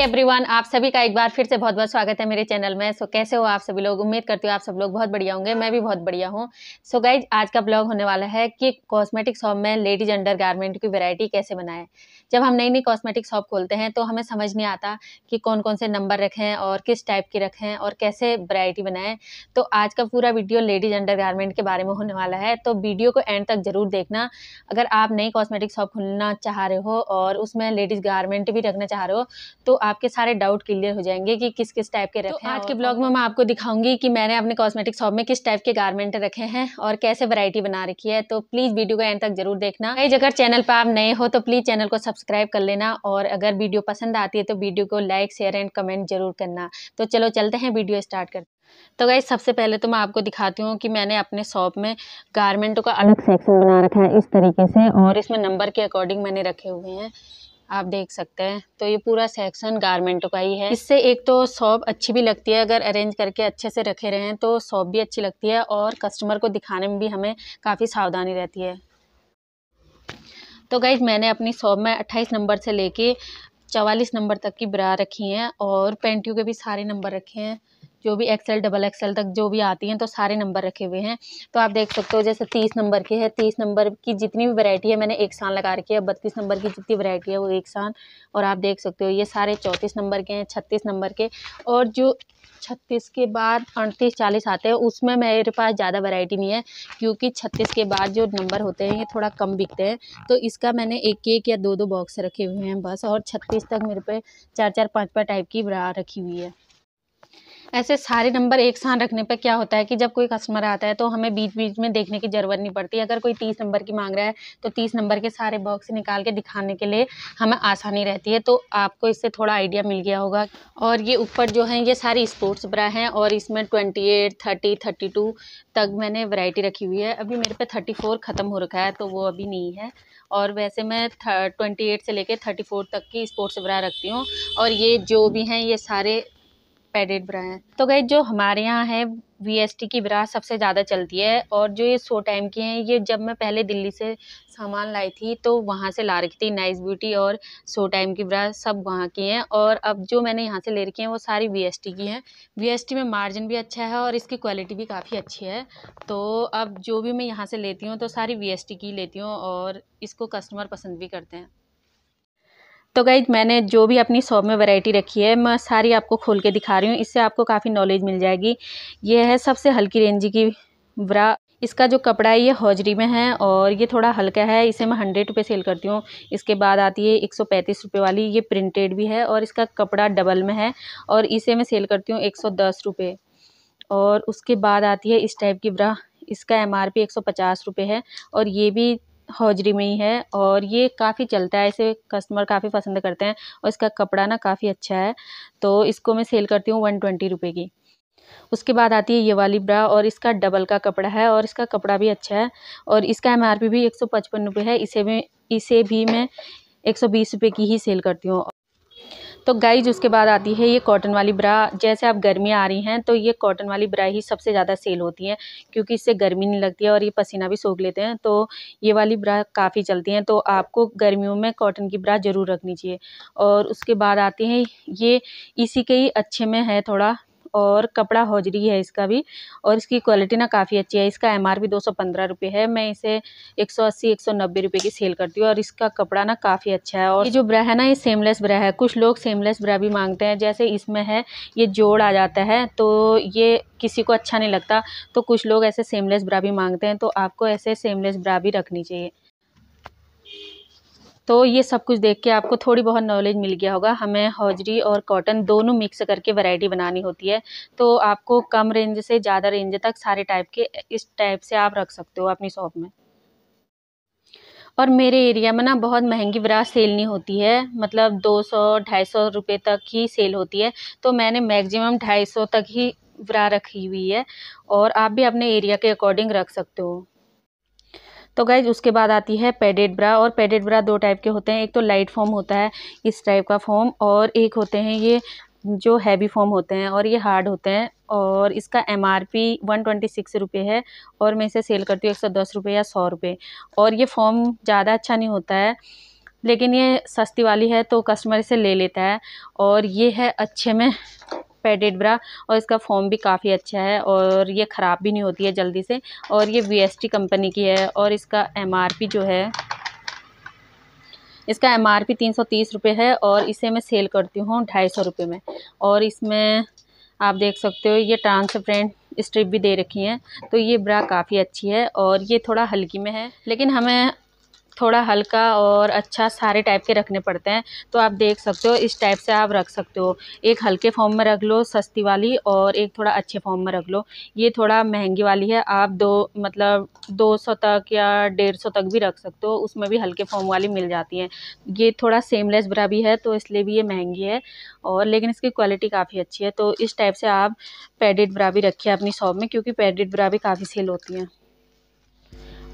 hi everyone आप सभी का एक बार फिर से बहुत बहुत स्वागत है मेरे चैनल में सो so, कैसे हो आप सभी लोग उम्मीद करती हूँ आप सब लोग बहुत बढ़िया होंगे मैं भी बहुत बढ़िया हूँ सो गाइज आज का ब्लॉग होने वाला है कि कॉस्मेटिक शॉप में लेडीज अंडर गारमेंट की वैरायटी कैसे बनाएं जब हम नई नई कॉस्मेटिक शॉप खोलते हैं तो हमें समझ नहीं आता कि कौन कौन से नंबर रखें और किस टाइप की रखें और कैसे वरायटी बनाएं तो आज का पूरा वीडियो लेडीज अंडर गारमेंट के बारे में होने वाला है तो वीडियो को एंड तक ज़रूर देखना अगर आप नई कॉस्मेटिक शॉप खोलना चाह रहे हो और उसमें लेडीज़ गारमेंट भी रखना चाह रहे हो तो आप आपके सारे डाउट क्लियर हो जाएंगे कि किस किस टाइप के तो रखे तो हैं आज के ब्लॉग में मैं आपको दिखाऊंगी कि मैंने अपने कॉस्मेटिक शॉप में किस टाइप के गारमेंट रखे हैं और कैसे वैरायटी बना रखी है तो प्लीज़ वीडियो को एंड तक जरूर देखना कई जगह चैनल पर आप नए हो तो प्लीज़ चैनल को सब्सक्राइब कर लेना और अगर वीडियो पसंद आती है तो वीडियो को लाइक शेयर एंड कमेंट जरूर करना तो चलो चलते हैं वीडियो स्टार्ट कर तो गाइज सबसे पहले तो मैं आपको दिखाती हूँ कि मैंने अपने शॉप में गारमेंटों का अलग सेक्शन बना रखा है इस तरीके से और इसमें नंबर के अकॉर्डिंग मैंने रखे हुए हैं आप देख सकते हैं तो ये पूरा सेक्शन गारमेंटों का ही है इससे एक तो शॉप अच्छी भी लगती है अगर अरेंज करके अच्छे से रखे रहें तो शॉप भी अच्छी लगती है और कस्टमर को दिखाने में भी हमें काफ़ी सावधानी रहती है तो गाइज मैंने अपनी शॉप में अट्ठाईस नंबर से लेके चवालीस नंबर तक की ब्रा रखी हैं और पेंटियों के भी सारे नंबर रखे हैं जो भी एक्सेल डबल एक्सेल तक जो भी आती हैं तो सारे नंबर रखे हुए हैं तो आप देख सकते हो जैसे तीस नंबर की है तीस नंबर की जितनी भी वैरायटी है मैंने एक साल लगा रखी है बत्तीस नंबर की जितनी वैरायटी है वो एक साल और आप देख सकते हो ये सारे चौंतीस नंबर के हैं छत्तीस नंबर के और जो छत्तीस के बाद अड़तीस चालीस आते हैं उसमें मेरे पास ज़्यादा वैरायटी नहीं है क्योंकि छत्तीस के बाद जो नंबर होते हैं ये थोड़ा कम बिकते हैं तो इसका मैंने एक एक या दो दो बॉक्स रखे हुए हैं बस और छत्तीस तक मेरे पे चार चार पाँच पाँच टाइप की ब्रा रखी हुई है ऐसे सारे नंबर एक साथ रखने पर क्या होता है कि जब कोई कस्टमर आता है तो हमें बीच बीच में देखने की ज़रूरत नहीं पड़ती अगर कोई तीस नंबर की मांग रहा है तो तीस नंबर के सारे बॉक्स निकाल के दिखाने के लिए हमें आसानी रहती है तो आपको इससे थोड़ा आइडिया मिल गया होगा और ये ऊपर जो है ये सारी स्पोर्ट्स ब्रा हैं और इसमें twenty eight thirty thirty two तक मैंने वैरायटी रखी हुई है अभी मेरे पे थर्टी फोर ख़त्म हो रखा है तो वो अभी नहीं है और वैसे मैं ट्वेंटी एट से लेके थर्टी फोर तक की स्पोर्ट्स ब्रा रखती हूँ और ये जो भी हैं ये सारे पैडेड ब्रा है तो गई जो हमारे यहाँ है वी की ब्रा सबसे ज़्यादा चलती है और जो ये सो टाइम की हैं ये जब मैं पहले दिल्ली से सामान लाई थी तो वहाँ से ला रखी थी नाइस ब्यूटी और सो टाइम की ब्रा सब वहाँ की हैं और अब जो मैंने यहाँ से ले रखी हैं वो सारी वी की हैं वी में मार्जिन भी अच्छा है और इसकी क्वालिटी भी काफ़ी अच्छी है तो अब जो भी मैं यहाँ से लेती हूँ तो सारी वी की लेती हूँ और इसको कस्टमर पसंद भी करते हैं तो गई मैंने जो भी अपनी शॉप में वैरायटी रखी है मैं सारी आपको खोल के दिखा रही हूँ इससे आपको काफ़ी नॉलेज मिल जाएगी ये है सबसे हल्की रेंज की ब्रा इसका जो कपड़ा है ये हौजरी में है और ये थोड़ा हल्का है इसे मैं हंड्रेड रुपये सेल करती हूँ इसके बाद आती है एक सौ पैंतीस रुपये वाली ये प्रिंटेड भी है और इसका कपड़ा डबल में है और इसे मैं सेल करती हूँ एक सौ दस रुपये और उसके बाद आती है इस टाइप की ब्रा इसका एम आर पी एक सौ पचास रुपये है और ये भी हौजरी में ही है और ये काफ़ी चलता है इसे कस्टमर काफ़ी पसंद करते हैं और इसका कपड़ा ना काफ़ी अच्छा है तो इसको मैं सेल करती हूँ वन ट्वेंटी रुपये की उसके बाद आती है ये वाली ब्रा और इसका डबल का कपड़ा है और इसका कपड़ा भी अच्छा है और इसका एम आर पी भी एक सौ पचपन रुपये है इसे भी इसे भी मैं एक सौ बीस रुपये की ही सेल करती हूँ तो गाइज उसके बाद आती है ये कॉटन वाली ब्रा जैसे आप गर्मियाँ आ रही हैं तो ये कॉटन वाली ब्रा ही सबसे ज़्यादा सेल होती है क्योंकि इससे गर्मी नहीं लगती है और ये पसीना भी सोख लेते हैं तो ये वाली ब्रा काफ़ी चलती हैं तो आपको गर्मियों में कॉटन की ब्रा ज़रूर रखनी चाहिए और उसके बाद आती है ये इसी के ही अच्छे में है थोड़ा और कपड़ा हौजरी है इसका भी और इसकी क्वालिटी ना काफ़ी अच्छी है इसका एम आर पी दो सौ पंद्रह रुपये है मैं इसे एक सौ अस्सी एक सौ नब्बे रुपये की सेल करती हूँ और इसका कपड़ा ना काफ़ी अच्छा है और ये जो ब्रा है ना ये सेमलेस ब्रा है कुछ लोग सेमलेस ब्रा भी मांगते हैं जैसे इसमें है ये जोड़ आ जाता है तो ये किसी को अच्छा नहीं लगता तो कुछ लोग ऐसे सेमलेस ब्रा भी मांगते हैं तो आपको ऐसे सेमलेस ब्रा भी रखनी चाहिए तो ये सब कुछ देख के आपको थोड़ी बहुत नॉलेज मिल गया होगा हमें हौजरी और कॉटन दोनों मिक्स करके वैरायटी बनानी होती है तो आपको कम रेंज से ज़्यादा रेंज तक सारे टाइप के इस टाइप से आप रख सकते हो अपनी शॉप में और मेरे एरिया में ना बहुत महंगी ब्रा सेल नहीं होती है मतलब दो सौ ढाई सौ रुपये तक ही सेल होती है तो मैंने मैक्सिमम ढाई सौ तक ही ब्रा रखी हुई है और आप भी अपने एरिया के अकॉर्डिंग रख सकते हो तो गाइज उसके बाद आती है पेडेड ब्रा और पेडेड ब्रा दो टाइप के होते हैं एक तो लाइट फॉर्म होता है इस टाइप का फॉर्म और एक होते हैं ये जो हैवी फॉर्म होते हैं और ये हार्ड होते हैं और इसका M R P one twenty six रुपये है और मैं इसे सेल करती हूँ एक सौ दस रुपये या सौ रुपये और ये फॉर्म ज़्यादा अच्छा नहीं होता है लेकिन ये सस्ती वाली है तो कस्टमर इसे ले लेता है और ये है अच्छे में पैडेड ब्रा और इसका फॉर्म भी काफ़ी अच्छा है और ये ख़राब भी नहीं होती है जल्दी से और ये वी कंपनी की है और इसका एम जो है इसका एम आर पी तीन सौ तीस रुपये है और इसे मैं सेल करती हूँ ढाई सौ रुपये में और इसमें आप देख सकते हो ये ट्रांसपेरेंट स्ट्रिप भी दे रखी हैं तो ये ब्रा काफ़ी अच्छी है और ये थोड़ा हल्की में है लेकिन हमें थोड़ा हल्का और अच्छा सारे टाइप के रखने पड़ते हैं तो आप देख सकते हो इस टाइप से आप रख सकते हो एक हल्के फॉर्म में रख लो सस्ती वाली और एक थोड़ा अच्छे फॉर्म में रख लो ये थोड़ा महंगी वाली है आप दो मतलब दो सौ तक या डेढ़ सौ तक भी रख सकते हो उसमें भी हल्के फॉर्म वाली मिल जाती है ये थोड़ा सेमलेस ब्रा भी है तो इसलिए भी ये महंगी है और लेकिन इसकी क्वालिटी काफ़ी अच्छी है तो इस टाइप से आप पैडेड ब्रा भी रखिए अपनी शॉप में क्योंकि पैडेड ब्रा भी काफ़ी सेल होती हैं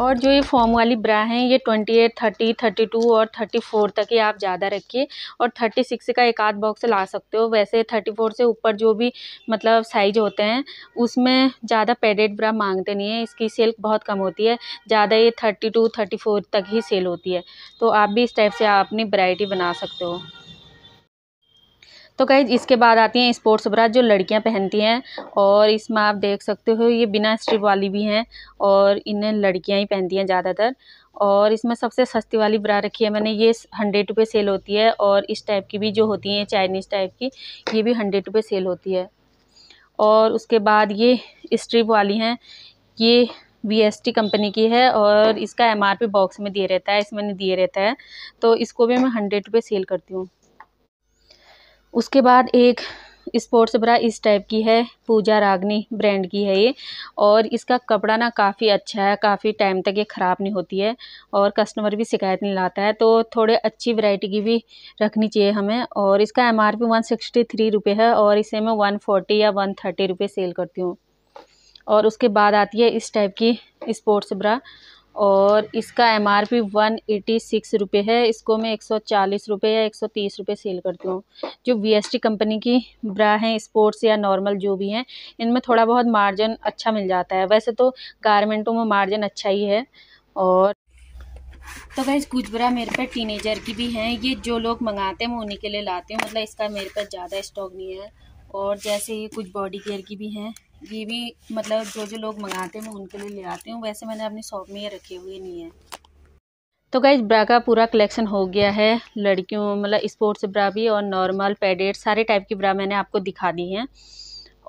और जो ये फॉर्म वाली ब्रा हैं ये twenty eight thirty thirty two और थर्टी फोर तक ही आप ज़्यादा रखिए और थर्टी सिक्स का एक आध बॉक्स ला सकते हो वैसे थर्टी फोर से ऊपर जो भी मतलब साइज होते हैं उसमें ज़्यादा पेडेड ब्रा मांगते नहीं है इसकी सेल बहुत कम होती है ज़्यादा ये थर्टी टू थर्टी फोर तक ही सेल होती है तो आप भी इस टाइप से आप अपनी वैरायटी बना सकते हो तो गाइज इसके बाद आती हैं स्पोर्ट्स ब्रा जो लड़कियां पहनती हैं और इसमें आप देख सकते हो ये बिना स्ट्रिप वाली भी हैं और इन्हें लड़कियां ही पहनती हैं ज़्यादातर और इसमें सबसे सस्ती वाली ब्रा रखी है मैंने ये हंड्रेड रुपये सेल होती है और इस टाइप की भी जो होती हैं चाइनीज़ टाइप की ये भी हंड्रेड रुपये सेल होती है और उसके बाद ये स्ट्रिप वाली हैं ये वी कंपनी की है और इसका एम बॉक्स में दिए रहता है इसमें दिए रहता है तो इसको भी मैं हंड्रेड रुपये सेल करती हूँ उसके बाद एक स्पोर्ट्स ब्रा इस टाइप की है पूजा रागनी ब्रांड की है ये और इसका कपड़ा ना काफ़ी अच्छा है काफ़ी टाइम तक ये ख़राब नहीं होती है और कस्टमर भी शिकायत नहीं लाता है तो थोड़े अच्छी वैरायटी की भी रखनी चाहिए हमें और इसका M R one sixty three रुपये है और इसे मैं वन फोर्टी या वन थर्टी रुपये सेल करती हूँ और उसके बाद आती है इस टाइप की स्पोर्ट्स ब्रा और इसका M R P one eighty six रुपये है इसको मैं एक सौ चालीस रुपये या एक सौ तीस रुपये सेल करती हूँ जो वी एस टी कंपनी की ब्रा हैं स्पोर्ट्स या नॉर्मल जो भी हैं इनमें थोड़ा बहुत मार्जिन अच्छा मिल जाता है वैसे तो गारमेंटों में मार्जिन अच्छा ही है और तो भाई कुछ ब्रा मेरे पास टीनेजर की भी हैं ये जो लोग मंगाते हैं मैं उन्हीं के लिए लाती हूँ मतलब इसका मेरे पास ज़्यादा स्टॉक नहीं है और जैसे ये कुछ बॉडी केयर की भी हैं ये भी मतलब जो जो लोग मंगाते हैं मैं उनके लिए ले आती हूँ वैसे मैंने अपनी शॉप में ये रखे हुए नहीं है तो गाइज ब्रा का पूरा कलेक्शन हो गया है लड़कियों मतलब स्पोर्ट्स ब्रा भी और नॉर्मल पैडेड सारे टाइप की ब्रा मैंने आपको दिखा दी हैं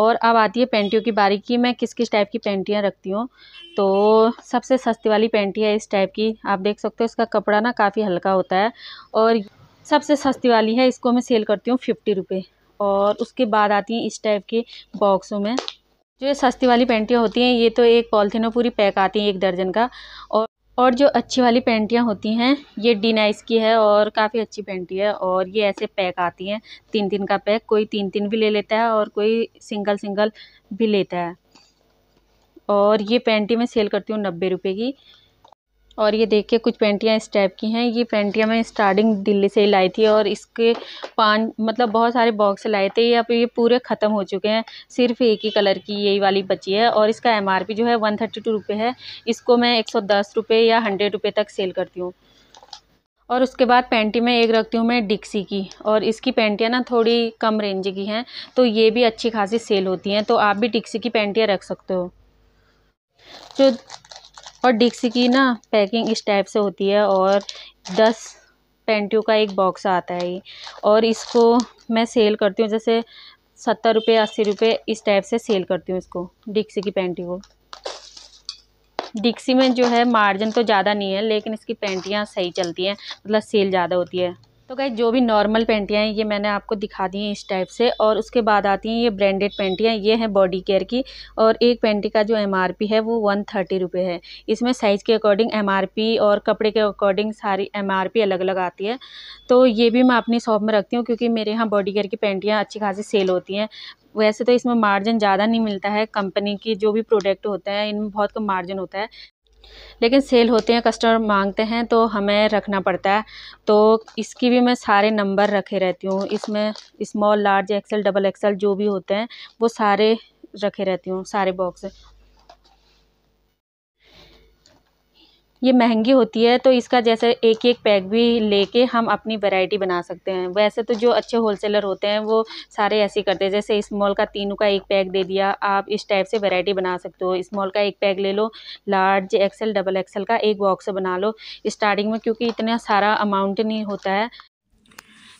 और अब आती है पेंटियों की बारी की मैं किस किस टाइप की पेंटियाँ रखती हूँ तो सबसे सस्ती वाली पेंटी है इस टाइप की आप देख सकते हो इसका कपड़ा ना काफ़ी हल्का होता है और सबसे सस्ती वाली है इसको मैं सेल करती हूँ फिफ्टी रुपये और उसके बाद आती हैं इस टाइप के बॉक्सों में जो सस्ती वाली पेंटियाँ होती हैं ये तो एक पॉलीथीन में पूरी पैक आती हैं एक दर्जन का और और जो अच्छी वाली पेंटियाँ होती हैं ये डीनाइस की है और काफ़ी अच्छी पेंटी है और ये ऐसे पैक आती हैं तीन तीन का पैक कोई तीन तीन भी ले लेता है और कोई सिंगल सिंगल भी लेता है और ये पेंटी मैं सेल करती हूँ नब्बे रुपये की और ये देखिए कुछ पेंटियाँ इस टाइप की हैं ये पेंटियाँ मैं स्टार्टिंग दिल्ली से ही लाई थी और इसके पान मतलब बहुत सारे बॉक्स लाए थे ये अब ये पूरे ख़त्म हो चुके हैं सिर्फ एक ही कलर की यही वाली बची है और इसका एम जो है वन थर्टी है इसको मैं एक सौ या हंड्रेड तक सेल करती हूँ और उसके बाद पेंटी में एक रखती हूँ मैं डिक्सी की और इसकी पेंटियाँ ना थोड़ी कम रेंज की हैं तो ये भी अच्छी खासी सेल होती हैं तो आप भी डिक्सी की पेंटियाँ रख सकते हो जो और डिक्सी की ना पैकिंग इस टाइप से होती है और दस पेंटियों का एक बॉक्स आता है और इसको मैं सेल करती हूँ जैसे सत्तर रुपये अस्सी रुपये इस टाइप से सेल करती हूँ इसको डिक्सी की पेंटी को डिक्सी में जो है मार्जिन तो ज़्यादा नहीं है लेकिन इसकी पेंटियाँ सही चलती हैं मतलब सेल ज़्यादा होती है तो गई जो भी नॉर्मल पेंटियाँ हैं ये मैंने आपको दिखा दी हैं इस टाइप से और उसके बाद आती हैं ये ब्रांडेड पेंटियाँ ये हैं बॉडी केयर की और एक पेंटी का जो एमआरपी है वो वन थर्टी रुपये है इसमें साइज़ के अकॉर्डिंग एमआरपी और कपड़े के अकॉर्डिंग सारी एमआरपी अलग अलग आती है तो ये भी मैं अपनी शॉप में रखती हूँ क्योंकि मेरे यहाँ बॉडी केयर की पेंटियाँ अच्छी खासी सेल होती हैं वैसे तो इसमें मार्जिन ज़्यादा नहीं मिलता है कंपनी की जो भी प्रोडक्ट होते हैं इनमें बहुत कम मार्जिन होता है लेकिन सेल होते हैं कस्टमर मांगते हैं तो हमें रखना पड़ता है तो इसकी भी मैं सारे नंबर रखे रहती हूँ इसमें small large XL double XL जो भी होते हैं वो सारे रखे रहती हूँ सारे बॉक्स ये महंगी होती है तो इसका जैसे एक एक पैक भी लेके हम अपनी वैरायटी बना सकते हैं वैसे तो जो अच्छे होलसेलर होते हैं वो सारे ऐसे करते हैं जैसे स्मॉल का तीनों का एक पैक दे दिया आप इस टाइप से वैरायटी बना सकते हो स्मॉल का एक पैक ले लो लार्ज एक्सेल डबल एक्सेल का एक बॉक्स बना लो स्टार्टिंग में क्योंकि इतना सारा अमाउंट नहीं होता है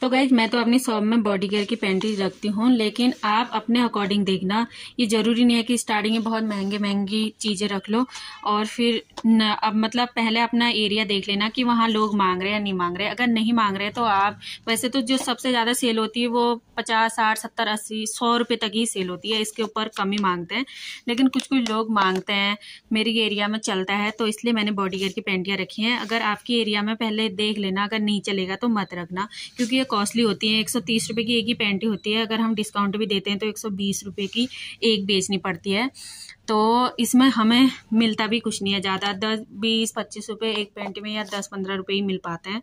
तो गाइज मैं तो अपनी शॉप में बॉडी केयर की पैंटीज रखती हूँ लेकिन आप अपने अकॉर्डिंग देखना ये ज़रूरी नहीं है कि स्टार्टिंग में बहुत महंगे महंगी चीज़ें रख लो और फिर न अब मतलब पहले अपना एरिया देख लेना कि वहाँ लोग मांग रहे हैं या नहीं मांग रहे अगर नहीं मांग रहे तो आप वैसे तो जो सबसे ज़्यादा सेल होती है वो पचास साठ सत्तर अस्सी सौ रुपये तक ही सेल होती है इसके ऊपर कम ही मांगते हैं लेकिन कुछ कुछ लोग मांगते हैं मेरी एरिया में चलता है तो इसलिए मैंने बॉडी केयर की पेंटियाँ रखी हैं अगर आपकी एरिया में पहले देख लेना अगर नहीं चलेगा तो मत रखना क्योंकि ये कॉस्टली होती हैं एक सौ तीस रुपये की एक ही पैंटी होती है अगर हम डिस्काउंट भी देते हैं तो एक सौ बीस रुपये की एक बेचनी पड़ती है तो इसमें हमें मिलता भी कुछ नहीं है ज़्यादा दस बीस पच्चीस रुपये एक पैंटी में या दस पंद्रह रुपये ही मिल पाते हैं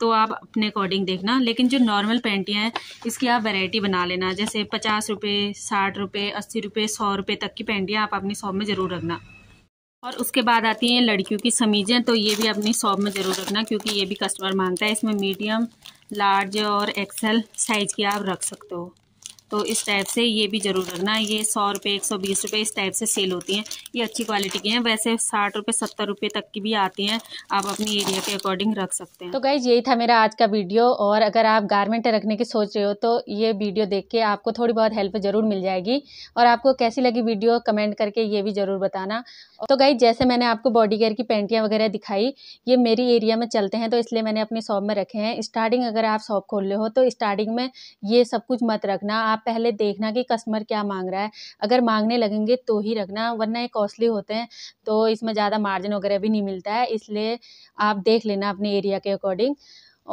तो आप अपने अकॉर्डिंग देखना लेकिन जो नॉर्मल पैंटियाँ हैं इसकी आप वैरायटी बना लेना जैसे पचास रुपये साठ रुपये अस्सी रुपये सौ रुपये तक की पैंटियाँ आप अपनी शॉप में ज़रूर रखना और उसके बाद आती हैं लड़कियों की समीज़ें तो ये भी अपनी शॉप में ज़रूर रखना क्योंकि ये भी कस्टमर मांगता है इसमें मीडियम लार्ज और एक्सेल साइज़ की आप रख सकते हो तो इस टाइप से ये भी ज़रूर रखना ये सौ रुपये एक सौ बीस रुपये इस टाइप से सेल होती हैं ये अच्छी क्वालिटी की हैं वैसे साठ रुपये सत्तर रुपये तक की भी आती हैं आप अपनी एरिया के अकॉर्डिंग रख सकते हैं तो गाइज यही था मेरा आज का वीडियो और अगर आप गारमेंट रखने की सोच रहे हो तो ये वीडियो देख के आपको थोड़ी बहुत हेल्प ज़रूर मिल जाएगी और आपको कैसी लगी वीडियो कमेंट करके ये भी ज़रूर बताना तो गाइज जैसे मैंने आपको बॉडी केयर की पेंटियाँ वगैरह दिखाई ये मेरी एरिया में चलते हैं तो इसलिए मैंने अपनी शॉप में रखे हैं स्टार्टिंग अगर आप शॉप खोल रहे हो तो स्टार्टिंग में ये सब कुछ मत रखना आप पहले देखना कि कस्टमर क्या मांग रहा है अगर मांगने लगेंगे तो ही रखना वरना ये कॉस्टली होते हैं तो इसमें ज़्यादा मार्जिन वगैरह भी नहीं मिलता है इसलिए आप देख लेना अपने एरिया के अकॉर्डिंग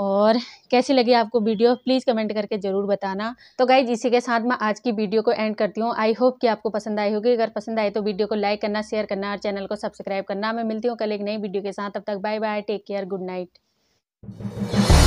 और कैसी लगी आपको वीडियो प्लीज़ कमेंट करके ज़रूर बताना तो गाइज इसी के साथ मैं आज की वीडियो को एंड करती हूँ आई होप कि आपको पसंद आई होगी अगर पसंद आए तो वीडियो को लाइक करना शेयर करना और चैनल को सब्सक्राइब करना मैं मिलती हूँ कल एक नई वीडियो के साथ तब तक bye bye take care good night